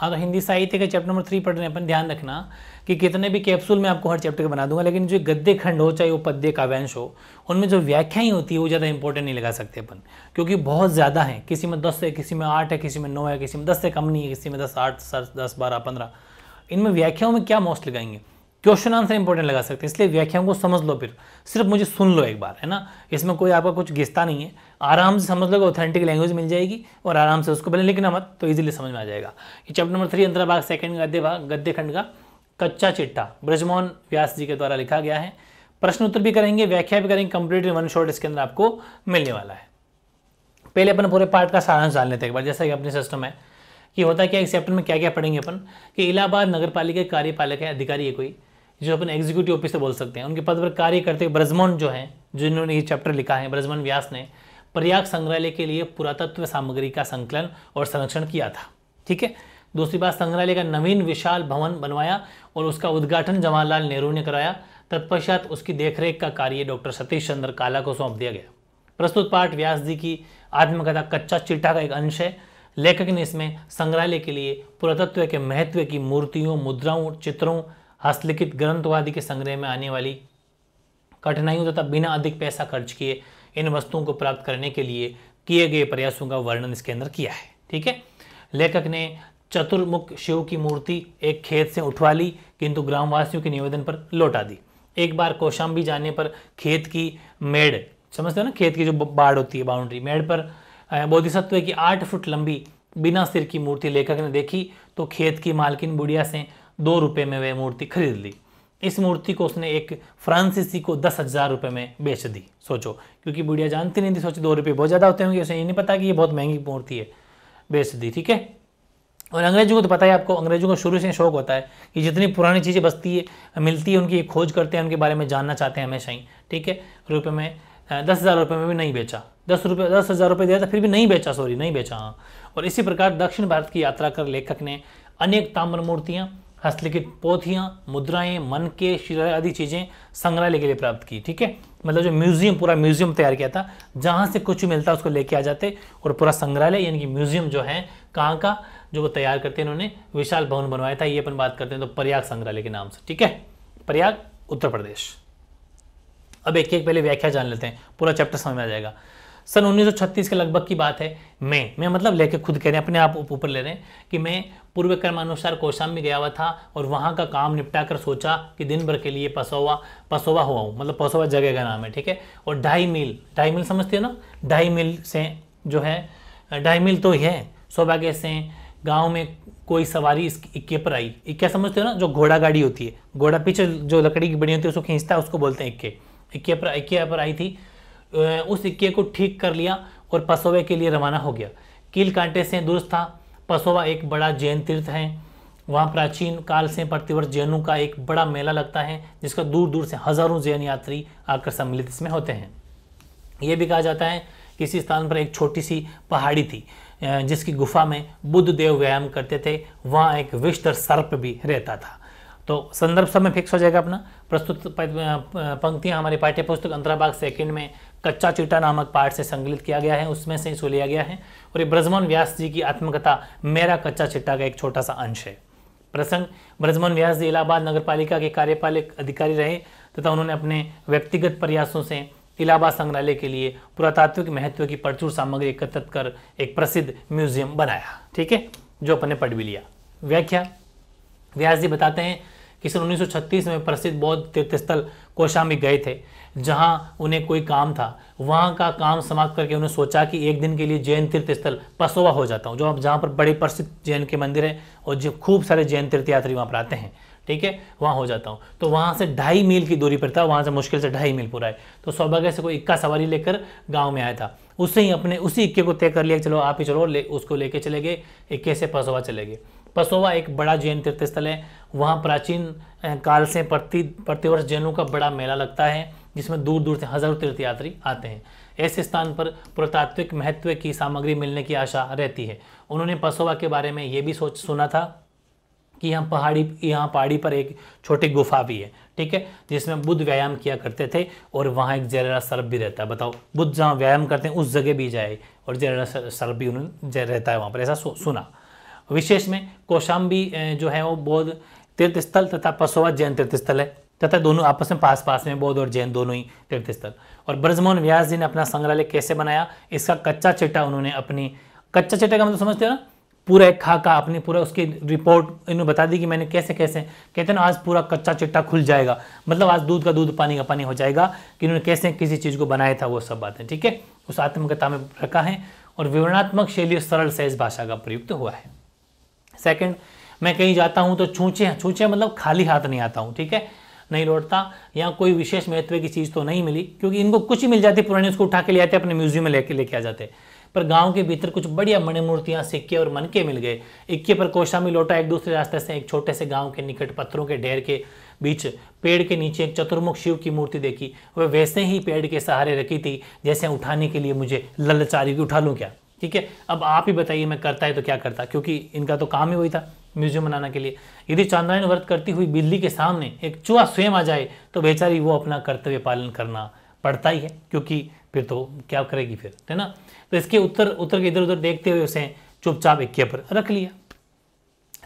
हाँ तो हिंदी साहित्य का चैप्टर नंबर थ्री पढ़ रहे हैं अपन ध्यान रखना कि कितने भी कैप्सूल में आपको हर चैप्टर का बना दूंगा लेकिन जो गद्य खंड हो चाहे वो पद्य काव्यांश हो उनमें जो ही होती है वो ज़्यादा इंपॉर्टेंट नहीं लगा सकते अपन क्योंकि बहुत ज़्यादा है किसी में दस है किसी में आठ है किसी में नौ है किसी में दस से कम नहीं है किसी में दस आठ दस बारह पंद्रह इनमें व्याख्याओं में क्या मोस्ट लगाएंगे क्वेश्चन आंसर इंपॉर्टेंट लगा सकते हैं इसलिए व्याख्याओं को समझ लो फिर सिर्फ मुझे सुन लो एक बार है ना इसमें कोई आपका कुछ घिस्ता नहीं है आराम से समझ लोगे ऑथेंटिक लैंग्वेज मिल जाएगी और आराम से उसको पहले लिखना मत तो ईजिली समझ में आ जाएगा ये चैप्टर नंबर थ्री भाग सेकंड गद्य भाग गद्य खंड का कच्चा चिट्ठा ब्रजमोहन व्यास जी के द्वारा लिखा गया है प्रश्न उत्तर भी करेंगे व्याख्या भी करेंगे कंप्लीट वन शॉर्ट इसके अंदर आपको मिलने वाला है पहले अपन पूरे पार्ट का सारांश डाल लेते हैं एक बार जैसा कि अपने सिस्टम है कि होता क्या इस चैप्टर में क्या क्या पढ़ेंगे अपन कि इलाहाबाद नगर पालिका है अधिकारी है कोई जो अपन एग्जीक्यूटिव ऑफिसर बोल सकते हैं उनके पद पर कार्य करते ब्रजमोहन जो हैं जिन्होंने ये चैप्टर लिखा है ब्रजमोहन व्यास ने प्रयाग संग्रहालय के लिए पुरातत्व सामग्री का संकलन और संरक्षण किया था ठीक है दूसरी बात संग्रहालय का नवीन विशाल भवन बनवाया और उसका उद्घाटन जवाहरलाल नेहरू ने कराया तत्पश्चात उसकी देखरेख का कार्य डॉक्टर सतीश चंद्र काला को सौंप दिया गया प्रस्तुत पाठ व्यास जी की आत्मकथा कच्चा चिट्ठा का एक अंश है लेखक ने इसमें संग्रहालय के लिए पुरातत्व के महत्व की मूर्तियों मुद्राओं चित्रों हस्तलिखित ग्रंथवादी आदि के संग्रह में आने वाली कठिनाइयों तथा बिना अधिक पैसा खर्च किए इन वस्तुओं को प्राप्त करने के लिए किए गए प्रयासों का वर्णन इसके अंदर किया है ठीक है लेखक ने चतुर्मुख शिव की मूर्ति एक खेत से उठवा ली किंतु ग्रामवासियों के निवेदन पर लौटा दी एक बार कौशाम्बी जाने पर खेत की मेड़ समझते हो ना खेत की जो बाढ़ होती है बाउंड्री मेड़ पर बोधिसत्व की आठ फुट लंबी बिना सिर की मूर्ति लेखक ने देखी तो खेत की मालकिन बुढ़िया से दो रुपये में वह मूर्ति खरीद ली इस मूर्ति को उसने एक फ्रांसीसी को दस हज़ार रुपये में बेच दी सोचो क्योंकि बुढ़िया जानती नहीं थी सोचो दो रुपये बहुत ज़्यादा होते होंगे उसे ये नहीं पता कि ये बहुत महंगी मूर्ति है बेच दी ठीक है और अंग्रेजों को तो पता है आपको अंग्रेजों को शुरू से शौक होता है कि जितनी पुरानी चीज़ें बसती है मिलती है उनकी खोज करते हैं उनके बारे में जानना चाहते हैं हमेशा ही ठीक है रुपये में दस हज़ार रुपये में भी नहीं बेचा दस रुपये दस हज़ार रुपये दिया था फिर भी नहीं बेचा सॉरी नहीं बेचा हाँ और इसी प्रकार दक्षिण भारत की यात्रा कर लेखक ने अनेक ताम्र मूर्तियाँ हस्तलिखित पोथियाँ मुद्राएं मन के शिला आदि चीज़ें संग्रहालय के लिए प्राप्त की ठीक है मतलब जो म्यूजियम पूरा म्यूजियम तैयार किया था जहाँ से कुछ मिलता उसको लेके आ जाते और पूरा संग्रहालय यानी कि म्यूजियम जो है कहाँ का जो वो तैयार करते हैं इन्होंने विशाल भवन बनवाया था ये अपन बात करते हैं तो प्रयाग संग्रहालय के नाम से ठीक है प्रयाग उत्तर प्रदेश अब एक एक पहले व्याख्या जान लेते हैं पूरा चैप्टर समझ में आ जाएगा सन 1936 के लगभग की बात है मैं मैं मतलब लेके खुद कह रहे हैं अपने आप ऊपर ले रहे हैं कि मैं पूर्व कर्मानुसार कोशाम में गया हुआ था और वहाँ का काम निपटा कर सोचा कि दिन भर के लिए पसोवा पसोवा हुआ हूँ मतलब पसोवा जगह का नाम है ठीक है और ढाई मील ढाई मील समझते हो ना ढाई मील से जो है ढाई मील तो है सौभाग्य से गाँव में कोई सवारी इस इक्के पर आई इक्के समझते हो ना जो घोड़ा गाड़ी होती है घोड़ा पीछे जो लकड़ी की बड़ी होती है उसको खींचता है उसको बोलते हैं इक्के इक्के पर इक्के पर आई थी उस सिक्के को ठीक कर लिया और पसोवे के लिए रवाना हो गया कील कांटे से दुरुस्त था पसोवा एक बड़ा जैन तीर्थ है वहाँ प्राचीन काल से प्रतिवर्ष जैनों का एक बड़ा मेला लगता है जिसका दूर दूर से हज़ारों जैन यात्री आकर सम्मिलित इसमें होते हैं ये भी कहा जाता है किसी स्थान पर एक छोटी सी पहाड़ी थी जिसकी गुफा में बुद्ध देव व्यायाम करते थे वहाँ एक विष्टर सर्प भी रहता था तो संदर्भ सब में फिक्स हो जाएगा अपना प्रस्तुत पंक्तियाँ हमारे पाठ्य पुस्तक अंतराबाग सेकंड में कच्चा चीटा नामक पाठ से संकलित किया गया है उसमें से इसको लिया गया है और ये ब्रजमोहन व्यास जी की आत्मकथा मेरा कच्चा चिट्टा का एक छोटा सा अंश है प्रसंग ब्रजमोहन व्यास जी इलाहाबाद नगर के कार्यपालिक अधिकारी रहे तथा उन्होंने अपने व्यक्तिगत प्रयासों से इलाहाबाद संग्रहालय के लिए पुरातात्विक महत्व की प्रचुर सामग्री एकत्रित कर एक प्रसिद्ध म्यूजियम बनाया ठीक है जो अपने पढ़ भी लिया व्याख्या व्यास जी बताते हैं कि सन 1936 में प्रसिद्ध बौद्ध तीर्थस्थल कोशाम्बी गए थे जहाँ उन्हें कोई काम था वहाँ का काम समाप्त करके उन्होंने सोचा कि एक दिन के लिए जैन तीर्थ स्थल पसोवा हो जाता हूँ जो अब जहाँ पर बड़े प्रसिद्ध जैन के मंदिर हैं और जो खूब सारे जैन तीर्थयात्री वहाँ पर आते हैं ठीक है वहाँ हो जाता हूँ तो वहाँ से ढाई मील की दूरी पर था वहाँ से मुश्किल से ढाई मील पूरा है तो सौभाग्य से कोई इक्का सवारी लेकर गाँव में आया था उससे ही अपने उसी इक्के को तय कर लिया चलो आप ही चलो ले उसको लेके चले गए इक्के से पसोवा चले गए पसोवा एक बड़ा जैन तीर्थस्थल है वहाँ प्राचीन काल से प्रति प्रतिवर्ष जैनों का बड़ा मेला लगता है जिसमें दूर दूर से हजारों तीर्थयात्री आते हैं ऐसे स्थान पर पुरातात्विक महत्व की सामग्री मिलने की आशा रहती है उन्होंने पसोवा के बारे में ये भी सोच सुना था कि यहाँ पहाड़ी यहाँ पहाड़ी पर एक छोटी गुफा भी है ठीक है जिसमें बुद्ध व्यायाम किया करते थे और वहाँ एक जहरीला सर्प भी रहता है बताओ बुद्ध जहाँ व्यायाम करते हैं उस जगह भी जाए और जहरीला सर्प भी उन्होंने रहता है वहाँ पर ऐसा सुना विशेष में कोशाम्बी जो है वो बौद्ध तीर्थस्थल तथा पसोवा जैन तीर्थस्थल है तथा दोनों आपस में पास पास में बौद्ध और जैन दोनों ही तीर्थ स्थल और ब्रजमोहन व्यास जी ने अपना संग्रहालय कैसे बनाया इसका कच्चा चिट्ठा उन्होंने अपनी कच्चा चिट्ठा का मतलब समझते हो ना पूरा एक खाका अपनी पूरा उसकी रिपोर्ट इन्होंने बता दी कि मैंने कैसे कैसे कहते ना आज पूरा कच्चा चिट्टा खुल जाएगा मतलब आज दूध का दूध पानी का पानी हो जाएगा कि इन्होंने कैसे किसी चीज़ को बनाया था वो सब बातें ठीक है उस आत्मकथा में रखा है और विवरणात्मक शैली और सरल सहज भाषा का प्रयुक्त हुआ है सेकेंड मैं कहीं जाता हूँ तो छूचे छूचे मतलब खाली हाथ नहीं आता हूँ ठीक है नहीं लौटता या कोई विशेष महत्व की चीज़ तो नहीं मिली क्योंकि इनको कुछ ही मिल जाती पुराने उसको उठा के ले आते अपने म्यूजियम में लेके लेके आ जाते पर गांव के भीतर कुछ बढ़िया मूर्तियां सिक्के और मनके मिल गए इक्के पर कोशा में लौटा एक दूसरे रास्ते से एक छोटे से गांव के निकट पत्थरों के ढेर के बीच पेड़ के नीचे एक चतुर्मुख शिव की मूर्ति देखी वह वैसे ही पेड़ के सहारे रखी थी जैसे उठाने के लिए मुझे ललचारी की उठा लूँ क्या ठीक है अब आप ही बताइए मैं करता है तो क्या करता क्योंकि इनका तो काम ही वही था म्यूजियम बनाने के लिए यदि चांद्रायन व्रत करती हुई बिल्ली के सामने एक चूहा स्वयं आ जाए तो बेचारी वो अपना कर्तव्य पालन करना पड़ता ही है क्योंकि फिर तो क्या करेगी फिर है ना तो इसके उत्तर उत्तर के इधर उधर देखते हुए उसे चुपचाप इक्के पर रख लिया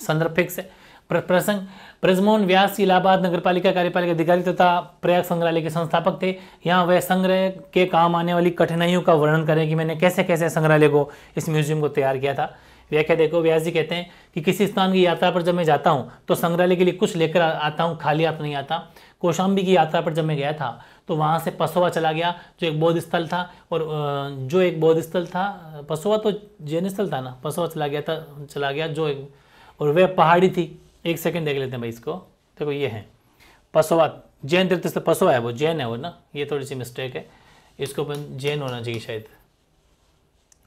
संदर्भ फिक्स है प्रसंग ब्रजमोहन व्यास इलाहाबाद नगर पालिका कार्यपालिका अधिकारी तथा तो प्रयाग संग्रहालय के संस्थापक थे यहाँ वह संग्रह के काम आने वाली कठिनाइयों का वर्णन करें कि मैंने कैसे कैसे संग्रहालय को इस म्यूजियम को तैयार किया था व्याख्या देखो व्यास जी कहते हैं कि किसी स्थान की यात्रा पर जब मैं जाता हूँ तो संग्रहालय के लिए कुछ लेकर आता हूँ खाली हाथ नहीं आता कौशाम्बी की यात्रा पर जब मैं गया था तो वहाँ से पसोवा चला गया जो एक बौद्ध स्थल था और जो एक बौद्ध स्थल था पसोवा तो जैन स्थल था ना पसोवा चला गया था चला गया जो एक और वह पहाड़ी थी एक सेकेंड देख लेते हैं भाई इसको देखो ये है पसोवा जैन तीर्थ स्थल पसोवा है वो जैन है वो ना ये थोड़ी सी मिस्टेक है इसको जैन होना चाहिए शायद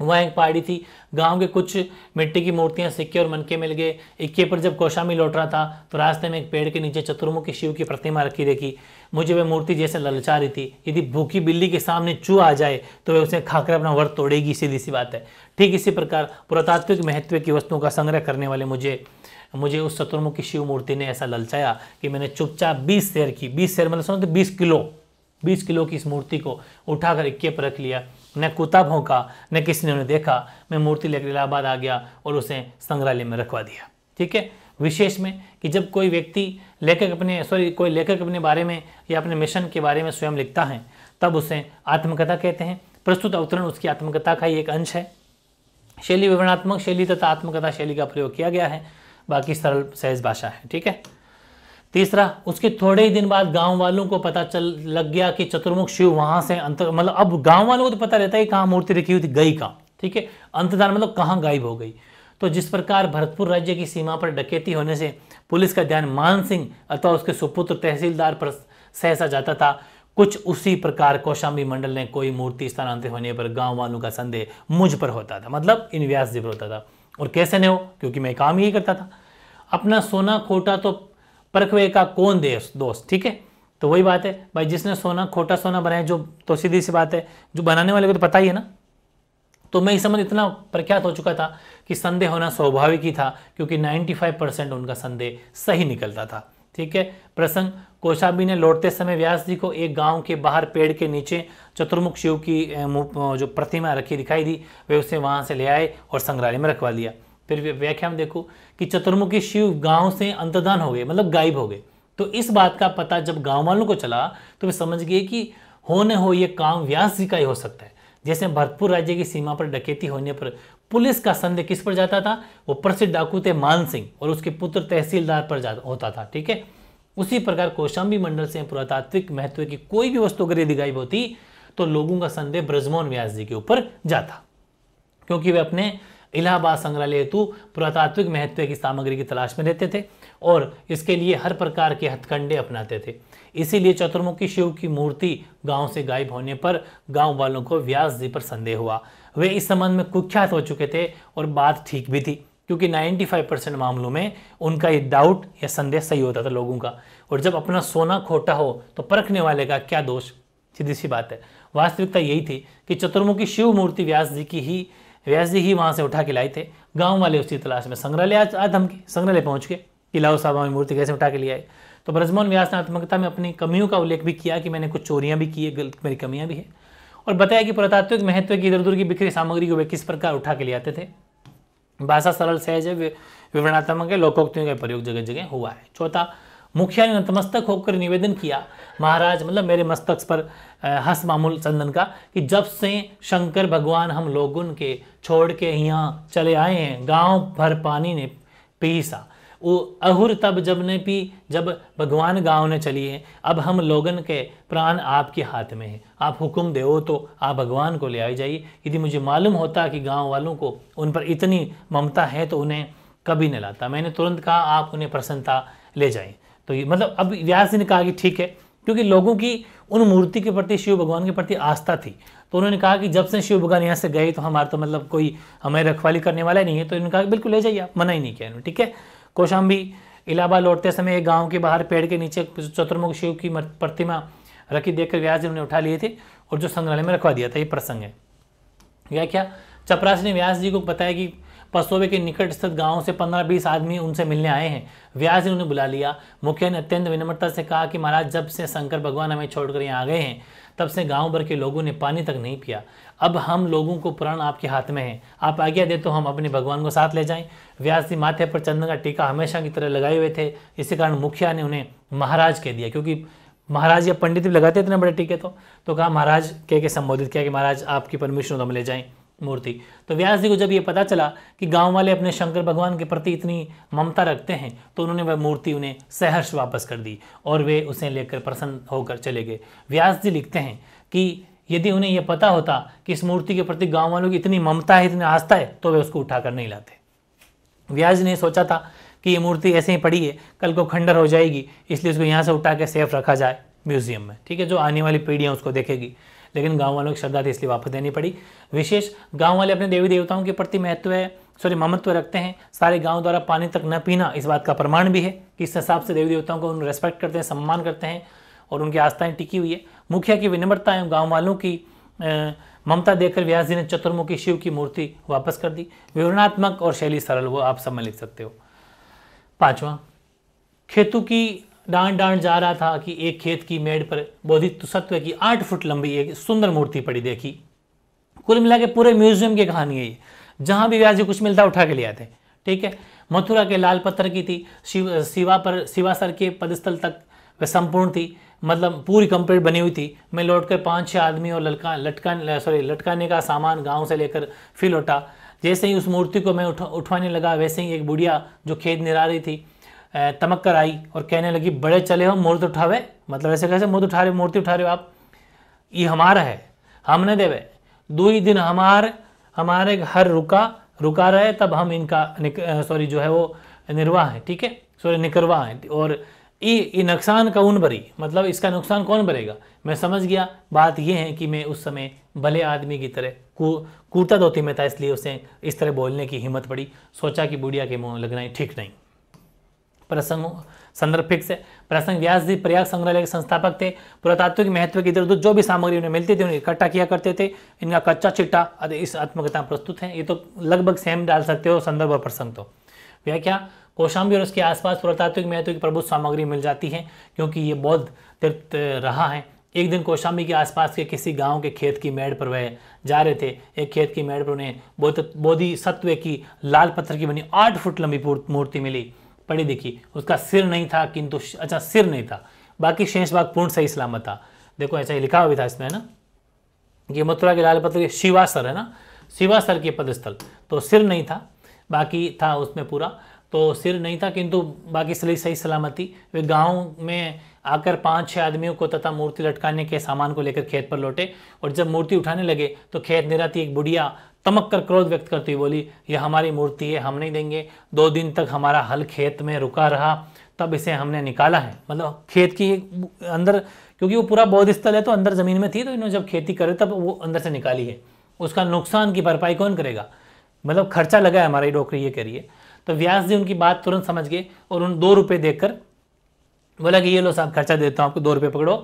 वहाँ एक पहाड़ी थी गांव के कुछ मिट्टी की मूर्तियां सिक्के और मनके मिल गए इक्के पर जब कौशामी लौट रहा था तो रास्ते में एक पेड़ के नीचे चतुर्मुखी शिव की प्रतिमा रखी देखी मुझे वह मूर्ति जैसे ललचा रही थी यदि भूखी बिल्ली के सामने चू आ जाए तो वह उसे खाकर अपना वर्त तोड़ेगी सीधी सी बात है ठीक इसी प्रकार पुरातात्विक महत्व की वस्तुओं का संग्रह करने वाले मुझे मुझे उस चतुर्मुखी शिव मूर्ति ने ऐसा ललचाया कि मैंने चुपचाप बीस शेर की बीस शेर मतलब सुनो तो बीस किलो बीस किलो की इस मूर्ति को उठाकर इक्के पर रख लिया न कुत्ता भोंका न किसी ने उन्हें देखा मैं मूर्ति लेकर इलाहाबाद आ गया और उसे संग्रहालय में रखवा दिया ठीक है विशेष में कि जब कोई व्यक्ति लेखक अपने सॉरी कोई लेखक अपने बारे में या अपने मिशन के बारे में स्वयं लिखता है तब उसे आत्मकथा कहते हैं प्रस्तुत अवतरण उसकी आत्मकथा का ही एक अंश है शैली विवरणात्मक शैली तथा आत्मकथा शैली का प्रयोग किया गया है बाकी सरल सहज भाषा है ठीक है तीसरा उसके थोड़े ही दिन बाद गांव वालों को पता चल लग गया कि चतुर्मुख शिव वहां से अंत मतलब अब गांव वालों को तो पता रहता है कहाँ मूर्ति रखी हुई थी गई कहां ठीक है अंतदान मतलब कहाँ गायब हो गई तो जिस प्रकार भरतपुर राज्य की सीमा पर डकैती होने से पुलिस का ध्यान मान सिंह अथवा उसके सुपुत्र तहसीलदार पर सहसा जाता था कुछ उसी प्रकार कौशाम्बी मंडल ने कोई मूर्ति स्थानांतरित होने पर गांव वालों का संदेह मुझ पर होता था मतलब इन व्यास जी पर होता था और कैसे नहीं हो क्योंकि मैं काम ही करता था अपना सोना खोटा तो परखवे का कौन देश दोस्त ठीक है तो वही बात है भाई जिसने सोना खोटा सोना बनाया जो तो सीधी सी बात है जो बनाने वाले को तो पता ही है ना तो मैं इस संबंध इतना प्रख्यात हो चुका था कि संदेह होना स्वाभाविक ही था क्योंकि 95 परसेंट उनका संदेह सही निकलता था ठीक है प्रसंग कोशाबी ने लौटते समय व्यास जी को एक गांव के बाहर पेड़ के नीचे चतुर्मुख शिव की जो प्रतिमा रखी दिखाई दी वे उसे वहां से ले आए और संग्रहालय में रखवा लिया फिर व्याख्या में देखो कि चतुर्मुखी शिव गांव से अंतदान हो गए मतलब गायब हो गए तो इस बात का पता जब गांव वालों को चला तो वे समझ गए कि हो न हो ये काम व्यास जी का ही हो सकता है जैसे भरतपुर राज्य की सीमा पर डकैती होने पर पुलिस का संदेह किस पर जाता था वो प्रसिद्ध डाकू थे मान सिंह और उसके पुत्र तहसीलदार पर होता था ठीक है उसी प्रकार कौशाम्बी मंडल से पुरातात्विक महत्व की कोई भी वस्तु अगर यदि गायब होती तो लोगों का संदेह ब्रजमोहन व्यास जी के ऊपर जाता क्योंकि वे अपने इलाहाबाद संग्रहालय हेतु पुरातात्विक महत्व की सामग्री की तलाश में रहते थे और इसके लिए हर प्रकार के हथकंडे अपनाते थे इसीलिए चतुर्मुखी शिव की मूर्ति गांव से गायब होने पर गांव वालों को व्यास जी पर संदेह हुआ वे इस संबंध में कुख्यात हो चुके थे और बात ठीक भी थी क्योंकि 95 परसेंट मामलों में उनका ये डाउट या संदेह सही होता था लोगों का और जब अपना सोना खोटा हो तो परखने वाले का क्या दोष सीधी सी बात है वास्तविकता यही थी कि चतुर्मुखी शिव मूर्ति व्यास जी की ही व्यास जी ही वहाँ से उठा के लाए थे गांव वाले उसकी तलाश में संग्रहालय आज आधम के संग्रहालय पहुँच के कि लाओ साहब हमारी मूर्ति कैसे उठा के लिए आए तो ब्रजमोहन व्यास ने आत्मकथा में अपनी कमियों का उल्लेख भी किया कि मैंने कुछ चोरियाँ भी की है गलत मेरी कमियाँ भी है और बताया कि पुरातात्विक महत्व की इधर उधर की बिखरी सामग्री को वे किस प्रकार उठा के ले आते थे भाषा सरल सहज है विवरणात्मक है लोकोक्तियों का प्रयोग जगह जगह हुआ है चौथा मुखिया ने नतमस्तक होकर निवेदन किया महाराज मतलब मेरे मस्तक पर हस मामूल चंदन का कि जब से शंकर भगवान हम लोगों के छोड़ के यहाँ चले आए हैं गांव भर पानी ने पीसा वो अहुर तब जब ने पी जब भगवान गांव ने चली है अब हम लोगन के प्राण आपके हाथ में है आप हुक्म दे तो आप भगवान को ले आई जाइए यदि मुझे मालूम होता कि गांव वालों को उन पर इतनी ममता है तो उन्हें कभी नहीं लाता मैंने तुरंत कहा आप उन्हें प्रसन्नता ले जाएं तो ये मतलब अब व्यास जी ने कहा कि ठीक है क्योंकि लोगों की उन मूर्ति के प्रति शिव भगवान के प्रति आस्था थी तो उन्होंने कहा कि जब से शिव भगवान यहाँ से गए तो हमारा तो मतलब कोई हमारी रखवाली करने वाला नहीं है तो इन्होंने कहा बिल्कुल ले जाइए आप मना ही नहीं किया इन्होंने ठीक है कौशाम्बी इलाहाबाद लौटते समय एक गाँव के बाहर पेड़ के नीचे चतुर्मुख शिव की प्रतिमा रखी देखकर व्यास जी उन्हें उठा लिए थे और जो संग्रहालय में रखवा दिया था ये प्रसंग है या क्या चपरासी ने व्यास जी को बताया कि पसोबे के निकट स्थित गाँव से पंद्रह बीस आदमी उनसे मिलने आए हैं व्यास ने उन्हें बुला लिया मुखिया ने अत्यंत विनम्रता से कहा कि महाराज जब से शंकर भगवान हमें छोड़कर यहाँ आ गए हैं तब से गांव भर के लोगों ने पानी तक नहीं पिया अब हम लोगों को प्राण आपके हाथ में है आप आज्ञा दे तो हम अपने भगवान को साथ ले जाएं व्यास जी माथे पर चंदन का टीका हमेशा की तरह लगाए हुए थे इसी कारण मुखिया ने उन्हें महाराज कह दिया क्योंकि महाराज या पंडित भी लगाते इतने बड़े टीके तो, तो कहा महाराज कह के, के संबोधित किया कि महाराज आपकी परमिशन तो हम ले जाएं मूर्ति तो व्यास जी को जब ये पता चला कि गांव वाले अपने शंकर भगवान के प्रति इतनी ममता रखते हैं तो उन्होंने वह मूर्ति उन्हें सहर्ष वापस कर दी और वे उसे लेकर प्रसन्न होकर चले गए व्यास जी लिखते हैं कि यदि उन्हें यह पता होता कि इस मूर्ति के प्रति गाँव वालों की इतनी ममता है इतनी आस्था है तो वे उसको उठाकर नहीं लाते व्यास ने सोचा था कि ये मूर्ति ऐसे ही पड़ी है कल को खंडर हो जाएगी इसलिए उसको यहाँ से उठा के सेफ रखा जाए म्यूजियम में ठीक है जो आने वाली पीढ़ियाँ उसको देखेगी लेकिन गाँव वालों की श्रद्धा थी इसलिए वापस देनी पड़ी विशेष गाँव वाले अपने देवी देवताओं के प्रति महत्व है सॉरी ममत्व रखते हैं सारे गांव द्वारा पानी तक न पीना इस बात का प्रमाण भी है कि इस हिसाब से देवी देवताओं को उन रेस्पेक्ट करते हैं सम्मान करते हैं और उनकी आस्थाएं टिकी हुई है मुखिया की विनम्रता एवं गाँव वालों की ममता देखकर व्यास जी ने चतुर्मुखी शिव की मूर्ति वापस कर दी विवरणात्मक और शैली सरल वो आप सब में लिख सकते हो पांचवा खेतु की डांट डांट जा रहा था कि एक खेत की मेड़ पर बोधित्व सत्व की आठ फुट लंबी एक सुंदर मूर्ति पड़ी देखी कुल मिला के पूरे म्यूजियम की कहानी है ये जहाँ भी व्यास जी कुछ मिलता उठा के ले आते ठीक है मथुरा के लाल पत्थर की थी शिव शिवा पर शिवासर के पदस्थल तक वह संपूर्ण थी मतलब पूरी कंप्लीट बनी हुई थी मैं लौट कर पाँच छः आदमी और लटका लटका सॉरी लटकाने का सामान गांव से लेकर फिर लौटा जैसे ही उस मूर्ति को मैं उठ उठवाने लगा वैसे ही एक बुढ़िया जो खेत निरा रही थी तमक कर आई और कहने लगी बड़े चले हो मूर्त उठावे मतलब ऐसे कैसे मूर्त उठा रहे मूर्ति उठा रहे हो आप ये हमारा है हमने देवे ही दिन हमार हमारे घर रुका रुका रहे तब हम इनका सॉरी जो है वो निर्वाह है ठीक है सॉरी निकरवा है और ये नुकसान कौन भरी मतलब इसका नुकसान कौन भरेगा मैं समझ गया बात यह है कि मैं उस समय भले आदमी की तरह कू धोती में था इसलिए उसे इस तरह बोलने की हिम्मत पड़ी सोचा कि बुढ़िया के मुंह लगना ही ठीक नहीं प्रसंग संदर्भिक से है प्रसंग व्यास जी प्रयाग संग्रहालय के संस्थापक थे पुरातात्विक महत्व की इधर उधर जो भी सामग्री उन्हें मिलती थी उन्हें इकट्ठा किया करते थे इनका कच्चा चिट्ठा इस आत्मकथा प्रस्तुत है ये तो लगभग सेम डाल सकते हो संदर्भ और प्रसंग तो व्याख्या कौशाम्बी और उसके आसपास पुरातात्विक महत्व की प्रभुत सामग्री मिल जाती है क्योंकि ये बौद्ध तीर्थ रहा है एक दिन कौशाम्बी के आसपास के किसी गांव के खेत की मेड़ पर वह जा रहे थे एक खेत की मेड़ पर उन्हें बोधि सत्व की लाल पत्थर की बनी आठ फुट लंबी मूर्ति मिली पड़ी दिखी उसका सिर नहीं था किंतु अच्छा सिर नहीं था बाकी शेष भाग पूर्ण सही सलामत था देखो ऐसा ही लिखा हुआ था इसमें है ना ये मथुरा के लाल पत्र शिवासर है ना शिवासर के पदस्थल तो सिर नहीं था बाकी था उसमें पूरा तो सिर नहीं था किंतु बाकी सही सही सलामती वे गांव में आकर पांच छह आदमियों को तथा मूर्ति लटकाने के सामान को लेकर खेत पर लौटे और जब मूर्ति उठाने लगे तो खेत निराती एक बुढ़िया तमक कर क्रोध व्यक्त करती हुई बोली यह हमारी मूर्ति है हम नहीं देंगे दो दिन तक हमारा हल खेत में रुका रहा तब इसे हमने निकाला है मतलब खेत की अंदर क्योंकि वो पूरा बौद्ध स्थल है तो अंदर ज़मीन में थी तो इन्होंने जब खेती करे तब वो अंदर से निकाली है उसका नुकसान की भरपाई कौन करेगा मतलब खर्चा लगा है हमारी डोकरी ये करिए तो व्यास जी उनकी बात तुरंत समझ गए और उन दो रुपये देकर बोला कि ये लो साहब खर्चा देता हूँ आपको दो रुपये पकड़ो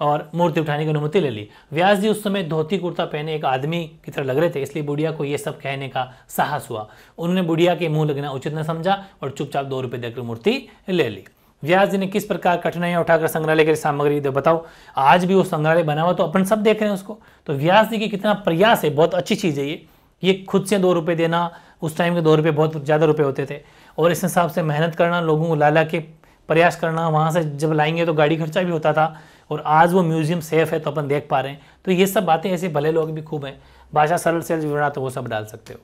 और मूर्ति उठाने की अनुमति ले ली व्यास जी उस समय धोती कुर्ता पहने एक आदमी की तरह लग रहे थे इसलिए बुढ़िया को यह सब कहने का साहस हुआ उन्होंने बुढ़िया के मुंह लगना उचित न समझा और चुपचाप दो रुपये देकर मूर्ति ले ली व्यास जी ने किस प्रकार कठिनाइयां उठाकर संग्रहालय की सामग्री दे बताओ आज भी वो संग्रहालय बना हुआ तो अपन सब देख रहे हैं उसको तो व्यास जी की कितना प्रयास है बहुत अच्छी चीज़ है ये ये खुद से दो रुपये देना उस टाइम के दो रुपये बहुत ज़्यादा रुपये होते थे और इस हिसाब से मेहनत करना लोगों को ला ला के प्रयास करना वहाँ से जब लाएंगे तो गाड़ी खर्चा भी होता था और आज वो म्यूजियम सेफ है तो अपन देख पा रहे हैं तो ये सब बातें ऐसे भले लोग भी खूब हैं भाषा सरल से विवरणा तो वो सब डाल सकते हो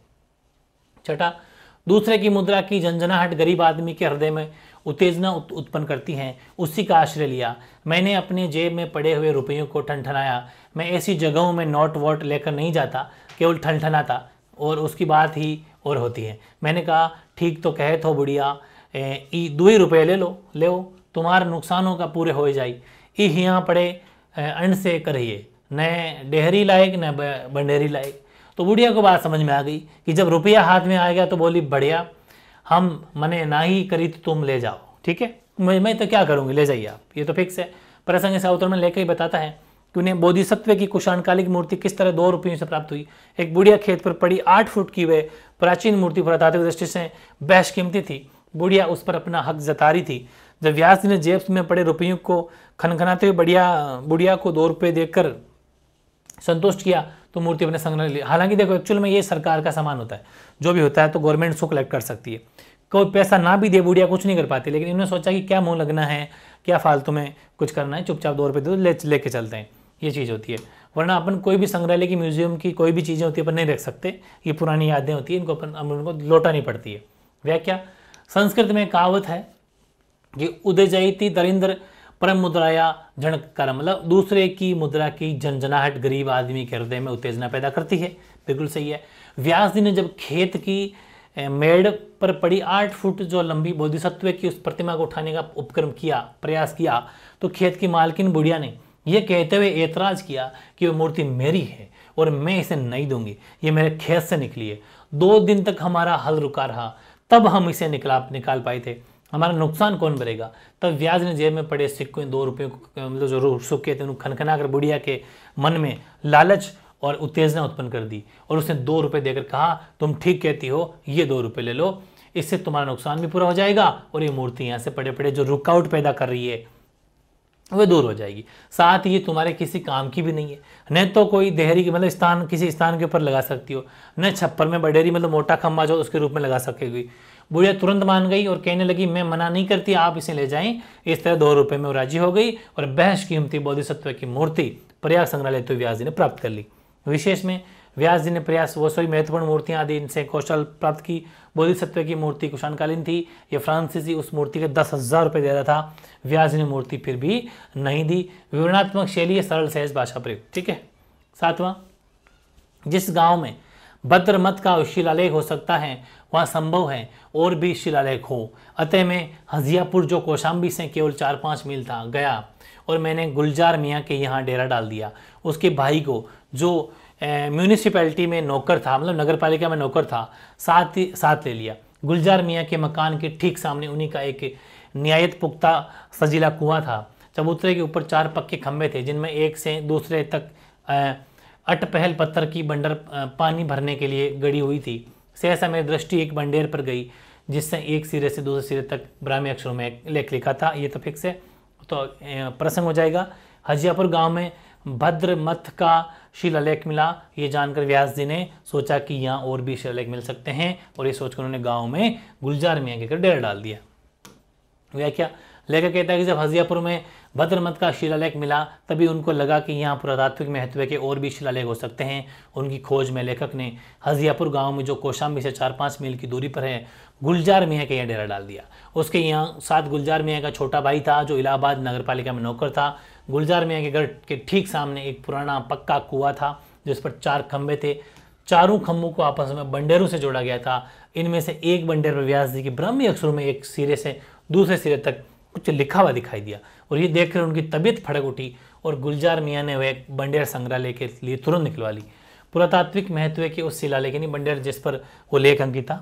छठा दूसरे की मुद्रा की जनजनाहट गरीब आदमी के हृदय में उत्तेजना उत्पन्न करती हैं उसी का आश्रय लिया मैंने अपने जेब में पड़े हुए रुपयों को ठनठनाया मैं ऐसी जगहों में नोट वोट लेकर नहीं जाता केवल ठनठनाता और उसकी बात ही और होती है मैंने कहा ठीक तो कहे तो बुढ़िया दो ही रुपये ले लो ले तुम्हारे नुकसानों का पूरे हो जाए ई हियाँ पड़े अंड से करिए न डेहरी लायक न बंडेरी लायक तो बुढ़िया को बात समझ में आ गई कि जब रुपया हाथ में आ गया तो बोली बढ़िया हम मने ना ही करी तो तुम ले जाओ ठीक है मैं मैं तो क्या करूँगी ले जाइए आप ये तो फिक्स है प्रसंग ऐसा उत्तर में लेकर ही बताता है कि उन्हें बोधिसत्व की कुशाणकालिक मूर्ति किस तरह दो रुपयों से प्राप्त हुई एक बुढ़िया खेत पर पड़ी आठ फुट की वे प्राचीन मूर्ति पुरातात्विक दृष्टि से बहस कीमती थी बुढ़िया उस पर अपना हक जता रही थी जब व्यास जी ने जेब में पड़े रुपयों को खनखनाते हुए बढ़िया बुढ़िया को दो रुपये देकर संतुष्ट किया तो मूर्ति अपने संग्रह ले हालांकि देखो एक्चुअल में ये सरकार का सामान होता है जो भी होता है तो गवर्नमेंट उसको कलेक्ट कर सकती है कोई पैसा ना भी दे बुढ़िया कुछ नहीं कर पाती लेकिन इन्होंने सोचा कि क्या मुँह लगना है क्या फालतू में कुछ करना है चुपचाप दो रुपये दो ले लेके चलते हैं ये चीज़ होती है वरना अपन कोई भी संग्रहालय की म्यूजियम की कोई भी चीज़ें होती है अपन नहीं रख सकते ये पुरानी यादें होती है इनको अपन उनको लौटानी पड़ती है व्याख्या संस्कृत में कहावत है कि उदय जयती दरिंद्र परम मुद्रा या जनक कर मतलब दूसरे की मुद्रा की झंझनाहट गरीब आदमी के हृदय में उत्तेजना पैदा करती है बिल्कुल सही है व्यास जी ने जब खेत की मेड़ पर पड़ी आठ फुट जो लंबी बोधिसत्व की उस प्रतिमा को उठाने का उपक्रम किया प्रयास किया तो खेत की मालकिन बुढ़िया ने यह कहते हुए ऐतराज किया कि वह मूर्ति मेरी है और मैं इसे नहीं दूंगी ये मेरे खेत से निकली है दो दिन तक हमारा हल रुका रहा तब हम इसे निकला निकाल पाए थे हमारा नुकसान कौन भरेगा तब व्याज ने जेब में पड़े सिक्कों दो रुपयों को मतलब जो सुखे थे खनखना कर बुढ़िया के मन में लालच और उत्तेजना उत्पन्न कर दी और उसने दो रुपये देकर कहा तुम ठीक कहती हो ये दो रुपये ले लो इससे तुम्हारा नुकसान भी पूरा हो जाएगा और ये मूर्ति यहाँ से पड़े पड़े जो रुकआउट पैदा कर रही है वह दूर हो जाएगी साथ ही तुम्हारे किसी काम की भी नहीं है न तो कोई देहरी की मतलब स्थान किसी स्थान के ऊपर लगा सकती हो न छप्पर में बडेरी मतलब मोटा खम्बा जो उसके रूप में लगा सकेगी बुढ़िया तुरंत मान गई और कहने लगी मैं मना नहीं करती आप इसे ले जाएं इस तरह दो रुपए में राजी हो गई और बहस कीमती बोधिसत्व की मूर्ति प्रयाग संग्रहालय तो व्यास जी ने प्राप्त कर ली विशेष में व्यास जी ने प्रयास वो सभी महत्वपूर्ण मूर्तियां आदि इनसे कौशल प्राप्त की बोधिसत्व की मूर्ति कुशानकालीन थी ये फ्रांसीसी उस मूर्ति के दस हज़ार रुपये दे रहा था व्यास जी ने मूर्ति फिर भी नहीं दी विवरणात्मक शैली सरल सहज भाषा प्रयुक्त ठीक है सातवां जिस गांव में भद्र मत का शिलालेख हो सकता है वह संभव है और भी शिलालेख हो अतः मैं हजियापुर जो कौशाम्बी से केवल चार पाँच मील था गया और मैंने गुलजार मियाँ के यहाँ डेरा डाल दिया उसके भाई को जो म्यूनिसिपैलिटी में नौकर था मतलब नगर पालिका में नौकर था साथ ही साथ ले लिया गुलजार मियाँ के मकान के ठीक सामने उन्हीं का एक नियायत पुख्ता सजीला कुआं था चबूतरे के ऊपर चार पक्के खंभे थे जिनमें एक से दूसरे तक अटपहल पत्थर की बंडर पानी भरने के लिए गड़ी हुई थी सहसा मेरी दृष्टि एक बंडेर पर गई जिससे एक सिरे से दूसरे सिरे तक ब्राह्मी अक्षरों में लेख लिखा था ये तो फिक्स है तो प्रसंग हो जाएगा हजियापुर गांव में भद्र मथ का शिलालेख मिला ये जानकर व्यास जी ने सोचा कि यहाँ और भी शिलालेख मिल सकते हैं और ये सोचकर उन्होंने गांव में गुलजार मियाँ के कर डेरा डाल दिया वह क्या लेखक कहता है कि जब हजियापुर में भद्रमत का शिलालेख मिला तभी उनको लगा कि यहाँ पुरातात्विक महत्व के और भी शिलालेख हो सकते हैं उनकी खोज में लेखक ने हजियापुर गांव में जो कोशाम्बी से चार पाँच मील की दूरी पर है गुलजार मियाँ के यहाँ डेरा डाल दिया उसके यहाँ साथ गुलजार मियाँ का छोटा भाई था जो इलाहाबाद नगर में नौकर था गुलजार मियाँ के घर के ठीक सामने एक पुराना पक्का कुआ था जिस पर चार खम्भे थे चारों खम्भों को आपस में बंडेरों से जोड़ा गया था इनमें से एक बंडेर पर व्यास जी के ब्रह्मी अक्षरों में एक सिरे से दूसरे सिरे तक कुछ लिखा हुआ दिखाई दिया और ये देखकर उनकी तबीयत फड़क उठी और गुलजार मियाँ ने वह बंडेर संग्रहालय के लिए तुरंत निकलवा ली पुरातात्विक महत्व है कि उस शिलालेख यानी बंडेर जिस पर वो लेख अंकित था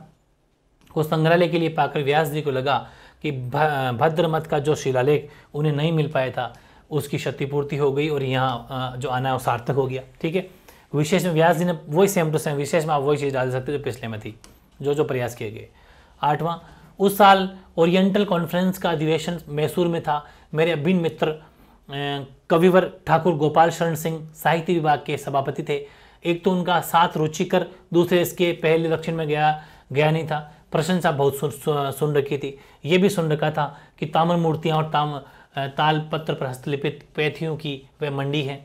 उस संग्रहालय के लिए पाकर व्यास जी को लगा कि भद्रमत का जो शिलालेख उन्हें नहीं मिल पाया था उसकी क्षतिपूर्ति हो गई और यहाँ जो आना है सार्थक हो गया ठीक है विशेष में व्यास जी ने वही सेम टू सेम विशेष में आप वही चीज़ डाल सकते जो पिछले में थी जो जो प्रयास किए गए आठवां उस साल ओरिएंटल कॉन्फ्रेंस का अधिवेशन मैसूर में था मेरे अभिन्न मित्र कविवर ठाकुर गोपाल शरण सिंह साहित्य विभाग के सभापति थे एक तो उनका साथ रुचिकर दूसरे इसके पहले दक्षिण में गया गया नहीं था प्रशंसा बहुत सुन सुन रखी थी ये भी सुन रखा था कि ताम्र मूर्तियाँ और ताम ताल पत्र पर हस्तलिपित पैथियों की वह मंडी है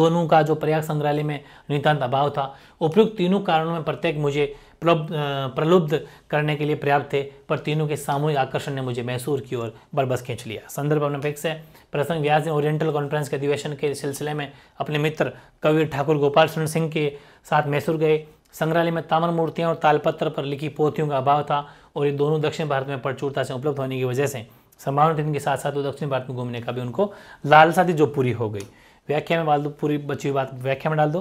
दोनों का जो प्रयाग संग्रहालय में नितान्त अभाव था उपयुक्त तीनों कारणों में प्रत्येक मुझे प्रलुब्ध करने के लिए पर्याप्त थे पर तीनों के सामूहिक आकर्षण ने मुझे मैसूर की ओर बरबस खींच लिया संदर्भ अपेक्ष है प्रसंग व्यास ने ओरिएंटल कॉन्फ्रेंस के अधिवेशन के सिलसिले में अपने मित्र कवि ठाकुर गोपाल चरण सिंह के साथ मैसूर गए संग्रहालय में तामर मूर्तियाँ और तालपत्र पर लिखी पोथियों का अभाव था और ये दोनों दक्षिण भारत में प्रचुरता से उपलब्ध होने की वजह से संभावना थी के साथ साथ वो दक्षिण भारत में घूमने का भी उनको लालसा थी जो पूरी हो गई व्याख्या में डाल दो पूरी बची हुई बात व्याख्या में डाल दो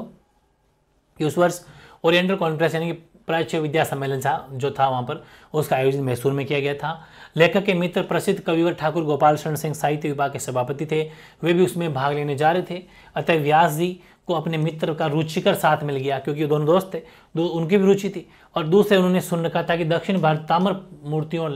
कि उस वर्ष ओरिएंटल कॉन्फ्रेंस यानी कि प्राच्य विद्या सम्मेलन था जो था वहाँ पर उसका आयोजन मैसूर में किया गया था लेखक के मित्र प्रसिद्ध कविवर ठाकुर गोपाल शरण सिंह साहित्य विभाग के सभापति थे वे भी उसमें भाग लेने जा रहे थे अतः व्यास जी को अपने मित्र का रुचिकर साथ मिल गया क्योंकि दोनों दोस्त थे दो उनकी भी रुचि थी और दूसरे उन्होंने सुन रखा था कि दक्षिण भारत ताम्र मूर्तियों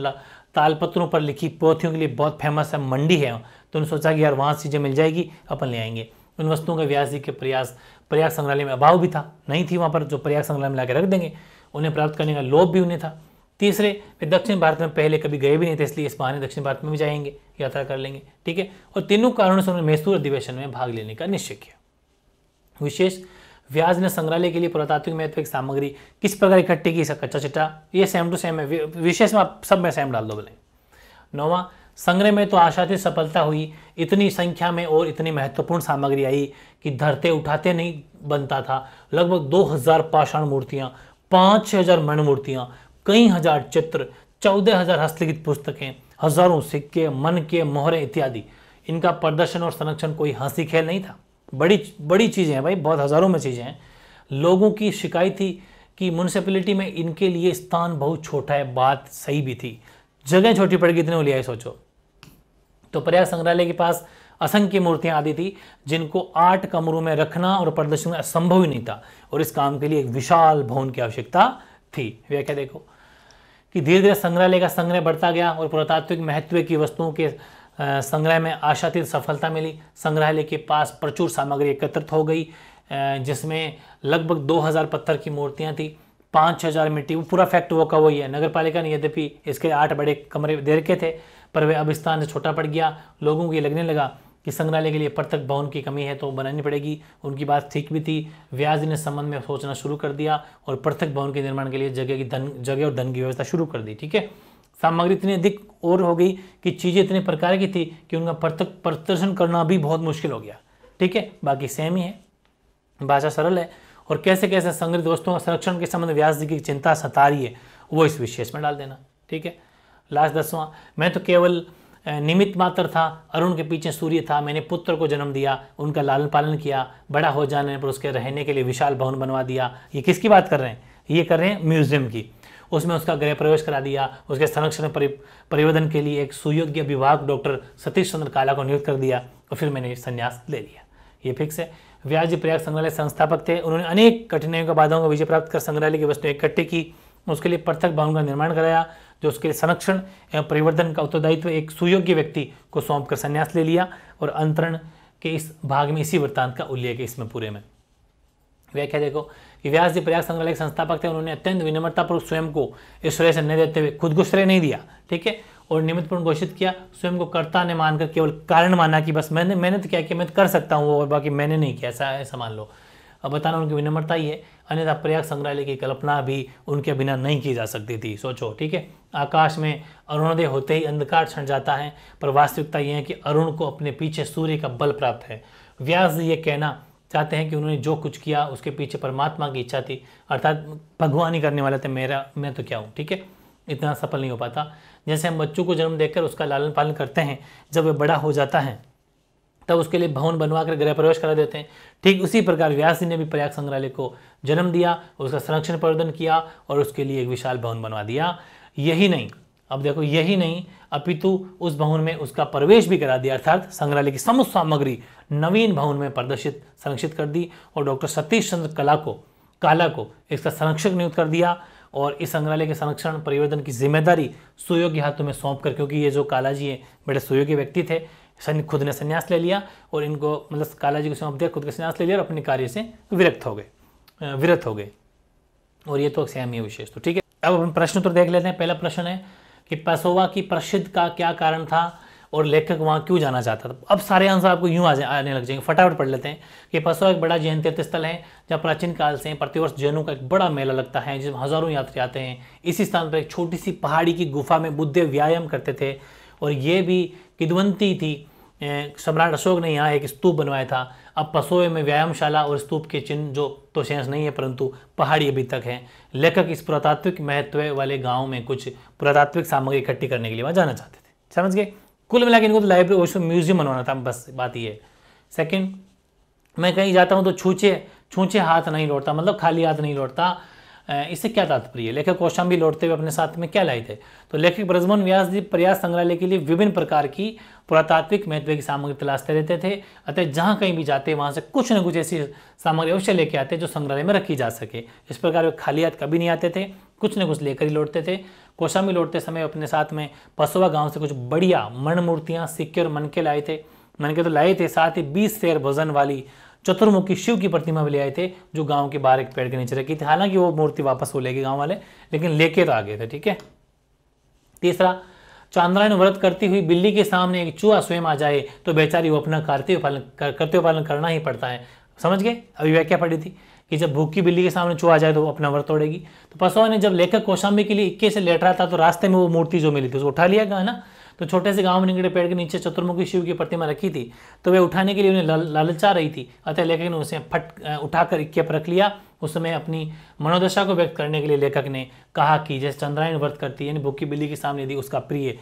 तालपत्रों पर लिखी पोथियों के लिए बहुत फेमस है मंडी है तो उन्होंने सोचा कि यार वहाँ चीज़ें मिल जाएगी अपन ले आएंगे उन वस्तुओं का व्यास जी के प्रयास प्रयाग संग्रहालय में अभाव भी था नहीं थी वहाँ पर जो प्रयाग संग्रहालय में लाकर रख देंगे उन्हें प्राप्त करने का लोभ भी उन्हें था तीसरे वे दक्षिण भारत में पहले कभी गए भी नहीं थे इसलिए इस बहाने दक्षिण भारत में भी जाएंगे यात्रा कर लेंगे ठीक है और तीनों कारणों से उन्होंने मैसूर अधिवेशन में भाग लेने का निश्चय किया विशेष व्याज ने संग्रहालय के लिए पुरातात्विक महत्व की सामग्री किस प्रकार इकट्ठी की कच्चा चिट्ठा ये सेम टू सेम है विशेष में आप सब में सेम डाल दो बोले नौवा संग्रह में तो आशातीत सफलता हुई इतनी संख्या में और इतनी महत्वपूर्ण सामग्री आई कि धरते उठाते नहीं बनता था लगभग 2000 पाषाण मूर्तियां पाँच छः हजार मण मूर्तियाँ कई हजार चित्र चौदह हजार हस्तलिखित पुस्तकें हजारों सिक्के मन के मोहरे इत्यादि इनका प्रदर्शन और संरक्षण कोई हंसी खेल नहीं था बड़ी बड़ी चीज़ें हैं भाई बहुत हज़ारों में चीज़ें हैं लोगों की शिकायत थी कि म्यूनसिपलिटी में इनके लिए स्थान बहुत छोटा है बात सही भी थी जगह छोटी पड़ गई इतने लिया सोचो तो प्रयाग संग्रहालय के पास असंख्य मूर्तियां आदि थी जिनको आठ कमरों में रखना और प्रदर्शन करना संभव ही नहीं था और इस काम के लिए एक विशाल भवन की आवश्यकता थी व्याख्या देखो कि धीरे धीरे संग्रहालय का संग्रह बढ़ता गया और पुरातात्विक महत्व की वस्तुओं के संग्रह में आशातीत सफलता मिली संग्रहालय के पास प्रचुर सामग्री एकत्रित हो गई जिसमें लगभग 2000 पत्थर की मूर्तियां थी पाँच हज़ार मिट्टी वो पूरा फैक्ट वो का वही है नगर पालिका ने यद्यपि इसके आठ बड़े कमरे दे रखे थे पर वे अब स्थान से छोटा पड़ गया लोगों को ये लगने लगा कि संग्रहालय के लिए पृथक भवन की कमी है तो बनानी पड़ेगी उनकी बात ठीक भी थी व्याज ने संबंध में सोचना शुरू कर दिया और पृथक भवन के निर्माण के लिए जगह की धन जगह और धन की व्यवस्था शुरू कर दी ठीक है सामग्री इतनी अधिक और हो गई कि चीज़ें इतने प्रकार की थी कि उनका पृथक प्रदर्शन करना भी बहुत मुश्किल हो गया ठीक है बाकी सेम ही है भाषा सरल है और कैसे कैसे संग्रहित वस्तुओं का संरक्षण के संबंध व्यास जी की चिंता सता रही है वो इस विशेष में डाल देना ठीक है लास्ट दसवां मैं तो केवल निमित्त मात्र था अरुण के पीछे सूर्य था मैंने पुत्र को जन्म दिया उनका लालन पालन किया बड़ा हो जाने पर उसके रहने के लिए विशाल भवन बनवा दिया ये किसकी बात कर रहे हैं ये कर रहे हैं म्यूजियम की उसमें उसका गृह प्रवेश करा दिया उसके संरक्षण परि परिवर्तन के लिए एक सुयोग्य विभाग डॉक्टर सतीश चंद्र काला को नियुक्त कर दिया और फिर मैंने संन्यास ले लिया ये फिक्स है व्याज प्रयाग संग्रहालय संस्थापक थे उन्होंने अनेक कठिनाइयों का बाधाओं का विजय प्राप्त कर संग्रहालय की वस्तुएं इकट्ठी की उसके लिए पृथक भवन का निर्माण कराया जो उसके लिए संरक्षण एवं परिवर्तन का उत्तरदायित्व एक सुयोग्य व्यक्ति को सौंप कर संन्यास ले लिया और अंतरण के इस भाग में इसी वृत्तांत का उल्लेख है इसमें पूरे में व्याख्या देखो कि व्यास जी प्रयाग संग्रहालय के संस्थापक थे उन्होंने अत्यंत विनम्रतापूर्वक स्वयं को इस श्रेय से न देते हुए खुद को श्रेय नहीं दिया ठीक है और पूर्ण घोषित किया स्वयं को कर्ता ने मानकर केवल कारण माना कि बस मैंने मेहनत तो किया क्या मैं तो कर सकता हूँ वो बाकी मैंने नहीं किया ऐसा ऐसा मान लो अब बताना उनकी विनम्रता ही है अन्यथा प्रयाग संग्रहालय की कल्पना भी उनके बिना नहीं की जा सकती थी सोचो ठीक है आकाश में अरुणोदय होते ही अंधकार छन जाता है पर वास्तविकता यह है कि अरुण को अपने पीछे सूर्य का बल प्राप्त है व्यास ये कहना चाहते हैं कि उन्होंने जो कुछ किया उसके पीछे परमात्मा की इच्छा थी अर्थात भगवान ही करने वाले थे मेरा मैं तो क्या हूँ ठीक है इतना सफल नहीं हो पाता जैसे हम बच्चों को जन्म देकर उसका लालन पालन करते हैं जब वह बड़ा हो जाता है तब उसके लिए भवन बनवाकर गृह प्रवेश करा देते हैं ठीक उसी प्रकार व्यास जी ने भी प्रयाग संग्रहालय को जन्म दिया उसका संरक्षण प्रवर्धन किया और उसके लिए एक विशाल भवन बनवा दिया यही नहीं अब देखो यही नहीं अपितु उस भवन में उसका प्रवेश भी करा दिया अर्थात संग्रहालय की समस्त सामग्री नवीन भवन में प्रदर्शित संरक्षित कर दी और डॉक्टर सतीश चंद्र कला को काला को इसका संरक्षक नियुक्त कर दिया और इस संग्रहालय के संरक्षण परिवर्तन की जिम्मेदारी सुयोग्य हाथों में सौंप कर क्योंकि ये जो काला जी हैं बड़े सुयोग्य व्यक्ति थे सन खुद ने संन्यास ले लिया और इनको मतलब काला जी को सौंप दिया खुद का संन्यास ले लिया और अपने कार्य से विरक्त हो गए विरत हो गए और ये तो ही विशेष तो ठीक है अब हम प्रश्न तो देख लेते हैं पहला प्रश्न है कि पसोवा की प्रसिद्ध का क्या कारण था और लेखक वहाँ क्यों जाना चाहता था अब सारे आंसर आपको यूँ आ जाने आने लग जाएंगे फटाफट पढ़ लेते हैं कि पसोवा एक बड़ा जैन तीर्थ स्थल है जहाँ प्राचीन काल से प्रतिवर्ष जैनों का एक बड़ा मेला लगता है जिसमें हज़ारों यात्री आते हैं इसी स्थान पर एक छोटी सी पहाड़ी की गुफा में बुद्ध व्यायाम करते थे और ये भी किदवंती थी सम्राट अशोक ने यहाँ एक स्तूप बनवाया था अब पसोए में व्यायामशाला और स्तूप के चिन्ह जो तो शेष नहीं है परंतु पहाड़ी अभी तक हैं लेखक इस पुरातात्विक महत्व वाले गांव में कुछ पुरातात्विक सामग्री इकट्ठी करने के लिए वहाँ जाना चाहते थे समझ गए कुल मिला के इनको तो लाइब्रेरी विश्व म्यूजियम बनवाना था बस बात ये है सेकेंड मैं कहीं जाता हूँ तो छूचे छूचे हाथ नहीं लौटता मतलब खाली हाथ नहीं लौटता इससे क्या तात्पर्य लेखक कौशाम्बी लौटते हुए अपने साथ में क्या लाए थे तो लेखक ब्रजमोहन व्यास जी प्रयास संग्रहालय के लिए विभिन्न प्रकार की पुरातात्विक महत्व की सामग्री तलाशते रहते थे अतः जहाँ कहीं भी जाते वहाँ से कुछ न कुछ ऐसी सामग्री अवश्य लेके आते जो संग्रहालय में रखी जा सके इस प्रकार वे खाली हाथ कभी नहीं आते थे कुछ न कुछ लेकर ही लौटते थे कोशाम्बी लौटते समय अपने साथ में पसुवा गाँव से कुछ बढ़िया मण मूर्तियाँ सिक्के और मनके लाए थे मनके तो लाए थे साथ ही बीस शेर भजन वाली चतुर्मुखी शिव की प्रतिमा भी ले आए थे जो गांव के बाहर एक पेड़ के नीचे रखी थी हालांकि वो मूर्ति वापस हो लेगी गांव वाले लेकिन लेके तो आ गए थे ठीक है तीसरा चांद्रायन व्रत करती हुई बिल्ली के सामने एक चूहा स्वयं आ जाए तो बेचारी वो अपना कार्तिक पालन कर्तव्य पालन करना ही पड़ता है समझ गए अभी व्याख्या पड़ी थी कि जब भूखी बिल्ली के सामने चूहा आ जाए तो वो अपना व्रत तोड़ेगी तो पशुओं ने जब लेखक कौशाम्बी के लिए इक्के से लेट रहा था तो रास्ते में वो मूर्ति जो मिली थी उसको उठा लिया गया है ना तो छोटे से गांव में निकले पेड़ के नीचे चतुर्मुखी शिव की प्रतिमा रखी थी तो वह उठाने के लिए उन्हें लालचा रही थी अतः लेखक ने उसे फट उठाकर इक्के पर रख लिया उस समय अपनी मनोदशा को व्यक्त करने के लिए लेखक ने कहा कि जैसे चंद्रायन व्रत करती है यानी भूखी बिल्ली के सामने यदि उसका प्रिय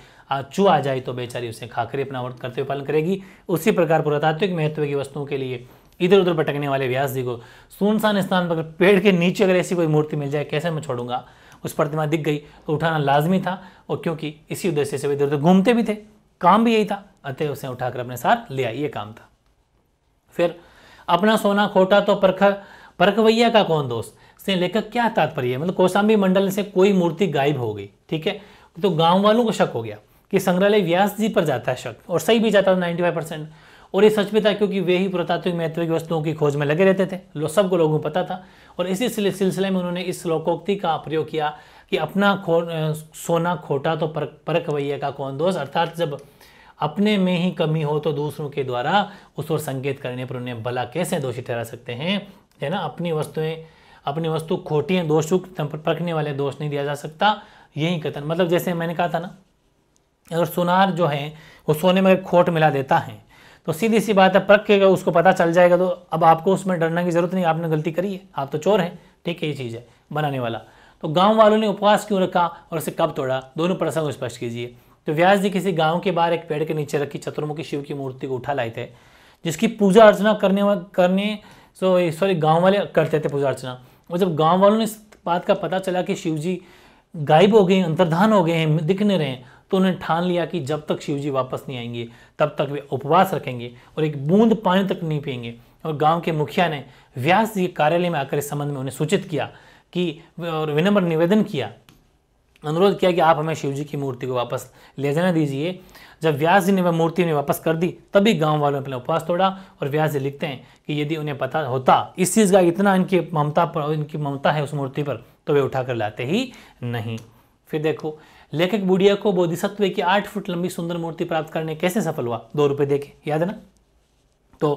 चू आ जाए तो बेचारी उसे खाकर अपना व्रत करते हुए पालन करेगी उसी प्रकार पुरातात्विक महत्व की वस्तुओं के लिए इधर उधर भटकने वाले व्यास जी को सुनसान स्थान पर पेड़ के नीचे अगर ऐसी कोई मूर्ति मिल जाए कैसे मैं छोड़ूंगा उस प्रतिमा दिख गई तो उठाना लाजमी था और क्योंकि इसी उद्देश्य से वे इधर उधर घूमते भी थे काम भी यही था अतः उसने उठाकर अपने साथ ले आई ये काम था फिर अपना सोना खोटा तो परख परखवैया का कौन दोस्त से लेखक क्या तात्पर्य है मतलब कौशाम्बी मंडल से कोई मूर्ति गायब हो गई ठीक है तो गांव वालों को शक हो गया कि संग्रहालय व्यास जी पर जाता है शक और सही भी जाता था नाइन्टी परसेंट और ये सच भी था क्योंकि वे ही पुरातात्विक महत्व की वस्तुओं की खोज में लगे रहते थे लो सबको लोगों को पता था और इसी सिलसिले में उन्होंने इस लोकोक्ति का प्रयोग किया कि अपना खो सोना खोटा तो पर, परख भैया का कौन दोष अर्थात जब अपने में ही कमी हो तो दूसरों के द्वारा उस ओर संकेत करने पर उन्हें भला कैसे दोषी ठहरा सकते हैं है ना अपनी वस्तुएं अपनी वस्तु खोटी हैं दोषयुक्त परखने वाले दोष नहीं दिया जा सकता यही कथन मतलब जैसे मैंने कहा था ना अगर सुनार जो है वो सोने में खोट मिला देता है तो सीधी सी बात है परख के उसको पता चल जाएगा तो अब आपको उसमें डरने की ज़रूरत नहीं आपने गलती करी है आप तो चोर हैं ठीक है ये चीज़ है बनाने वाला तो गांव वालों ने उपवास क्यों रखा और उसे कब तोड़ा दोनों प्रसंग स्पष्ट कीजिए तो व्यास जी किसी गाँव के बाहर एक पेड़ के नीचे रखी चतुर्मुखी शिव की मूर्ति को उठा लाए थे जिसकी पूजा अर्चना करने करने सो सॉरी गांव वाले करते थे पूजा अर्चना और जब गांव वालों ने इस बात का पता चला कि शिव जी गायब हो गए अंतर्धान हो गए हैं दिख नहीं रहे तो उन्होंने ठान लिया कि जब तक शिव जी वापस नहीं आएंगे तब तक वे उपवास रखेंगे और एक बूंद पानी तक नहीं पियेंगे और गांव के मुखिया ने व्यास जी कार्यालय में आकर इस संबंध में उन्हें सूचित किया कि और विनम्र निवेदन किया अनुरोध किया कि आप हमें जी की मूर्ति को वापस ले जाने दीजिए जब व्यास जी ने वह मूर्ति उन्हें वापस कर दी तभी गांव वालों ने अपना उपवास तोड़ा और व्यास जी लिखते हैं कि यदि उन्हें पता होता इस चीज़ का इतना इनकी ममता पर इनकी ममता है उस मूर्ति पर तो वे उठा कर लाते ही नहीं फिर देखो लेखक बुढ़िया को बोधिसत्व की आठ फुट लंबी सुंदर मूर्ति प्राप्त करने कैसे सफल हुआ दो रुपए देखे याद है ना तो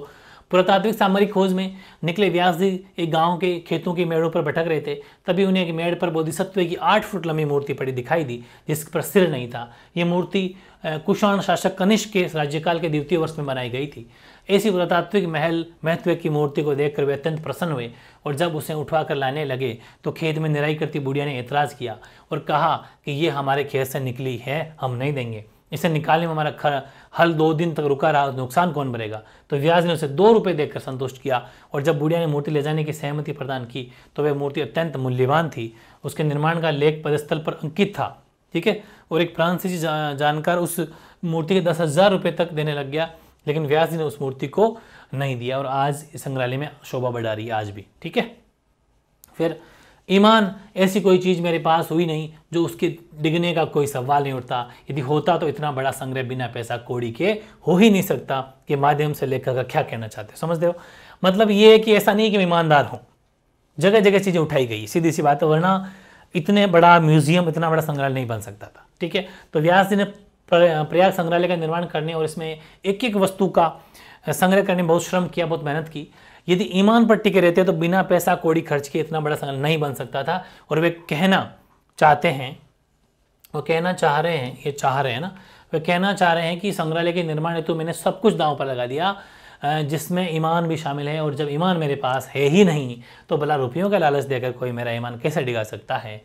पुरातात्विक सामरिक खोज में निकले व्यास जी एक गांव के खेतों की मेड़ों पर भटक रहे थे तभी उन्हें एक मेड़ पर बोधिसत्व की आठ फुट लंबी मूर्ति पड़ी दिखाई दी जिस पर सिर नहीं था ये मूर्ति कुषाण शासक कनिष्क के राज्यकाल के द्वितीय वर्ष में बनाई गई थी ऐसी पुरातात्विक महल महत्व की मूर्ति को देखकर वे अत्यंत प्रसन्न हुए और जब उसे उठवा कर लाने लगे तो खेत में निराई करती बुढ़िया ने ऐतराज़ किया और कहा कि ये हमारे खेत से निकली है हम नहीं देंगे इसे निकालने में हमारा हल दो दिन तक रुका रहा नुकसान कौन भरेगा तो व्यास ने उसे दो रुपये देकर संतुष्ट किया और जब बुढ़िया ने मूर्ति ले जाने की सहमति प्रदान की तो वह मूर्ति अत्यंत मूल्यवान थी उसके निर्माण का लेख पदस्थल पर अंकित था ठीक है और एक फ्रांसीसी जानकार उस मूर्ति के दस हज़ार रुपये तक देने लग गया लेकिन व्यास जी ने उस मूर्ति को नहीं दिया और आज संग्रहालय में शोभा बढ़ा रही है आज भी ठीक है फिर ईमान ऐसी कोई चीज़ मेरे पास हुई नहीं जो उसके डिगने का कोई सवाल नहीं उठता यदि होता तो इतना बड़ा संग्रह बिना पैसा कोड़ी के हो ही नहीं सकता कि माध्यम से लेखक का क्या कहना चाहते हो समझते हो मतलब ये है कि ऐसा नहीं कि मैं ईमानदार हूँ जगह जगह चीज़ें उठाई गई सीधी सी बात है वरना इतने बड़ा म्यूजियम इतना बड़ा संग्रहालय नहीं बन सकता था ठीक है तो व्यास जी ने प्रयाग संग्रहालय का निर्माण करने और इसमें एक एक वस्तु का संग्रह करने में बहुत श्रम किया बहुत मेहनत की यदि ईमान पर टिके रहते तो बिना पैसा कोड़ी खर्च के इतना बड़ा संगठन नहीं बन सकता था और वे कहना चाहते हैं वो कहना चाह रहे हैं ये चाह रहे हैं ना वे कहना चाह रहे हैं कि संग्रहालय के निर्माण हेतु मैंने सब कुछ दांव पर लगा दिया जिसमें ईमान भी शामिल है और जब ईमान मेरे पास है ही नहीं तो भला रुपयों का लालच देकर कोई मेरा ईमान कैसे डिगा सकता है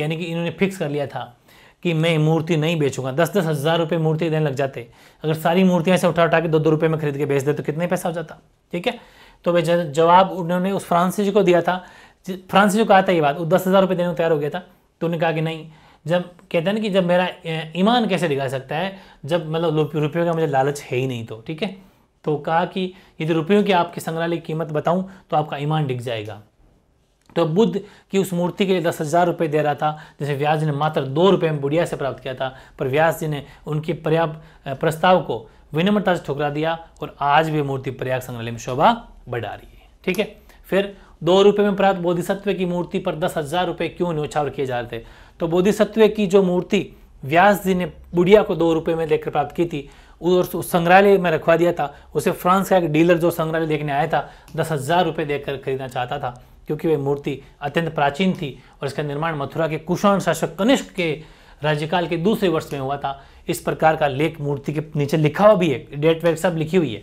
यानी कि इन्होंने फिक्स कर लिया था कि मैं मूर्ति नहीं बेचूंगा दस दस हज़ार रुपये मूर्ति देने लग जाते अगर सारी मूर्तियाँ से उठा उठा के दो दो रुपये में खरीद के बेच दे तो कितने पैसा हो जाता ठीक है तो वे जवाब उन्होंने उस फ्रांसिस को दिया था फ्रांसिस को कहा था ये बात वो दस हज़ार रुपये देने को तैयार हो गया था तो उन्होंने कहा कि नहीं जब कहते हैं ना कि जब मेरा ईमान कैसे दिखा सकता है जब मतलब रुपयों का मुझे लालच है ही नहीं तो ठीक है तो कहा कि यदि रुपयों की आपके संग्रहालय की कीमत बताऊं तो आपका ईमान डिग जाएगा तो बुद्ध की उस मूर्ति के लिए दस हज़ार रुपये दे रहा था जिसे व्यास जी ने मात्र दो रुपये में बुढ़िया से प्राप्त किया था पर व्यास जी ने उनके पर्याप्त प्रस्ताव को विनम्रता से ठुकरा दिया और आज भी मूर्ति प्रयाग संग्रहालय में शोभा बढ़ा रही है ठीक है फिर दो रुपये में प्राप्त बोधिसत्व की मूर्ति पर दस हजार रुपये क्यों न्योछावर किए जा रहे थे तो बोधिसत्व की जो मूर्ति व्यास जी ने बुढ़िया को दो रुपये में लेकर प्राप्त की थी और संग्रहालय में रखवा दिया था उसे फ्रांस का एक डीलर जो संग्रहालय देखने आया था दस हज़ार रुपये देकर खरीदना चाहता था क्योंकि वह मूर्ति अत्यंत प्राचीन थी और इसका निर्माण मथुरा के कुषाण शासक कनिष्क के राज्यकाल के दूसरे वर्ष में हुआ था इस प्रकार का लेख मूर्ति के नीचे लिखा हुआ भी है डेट वेट सब लिखी हुई है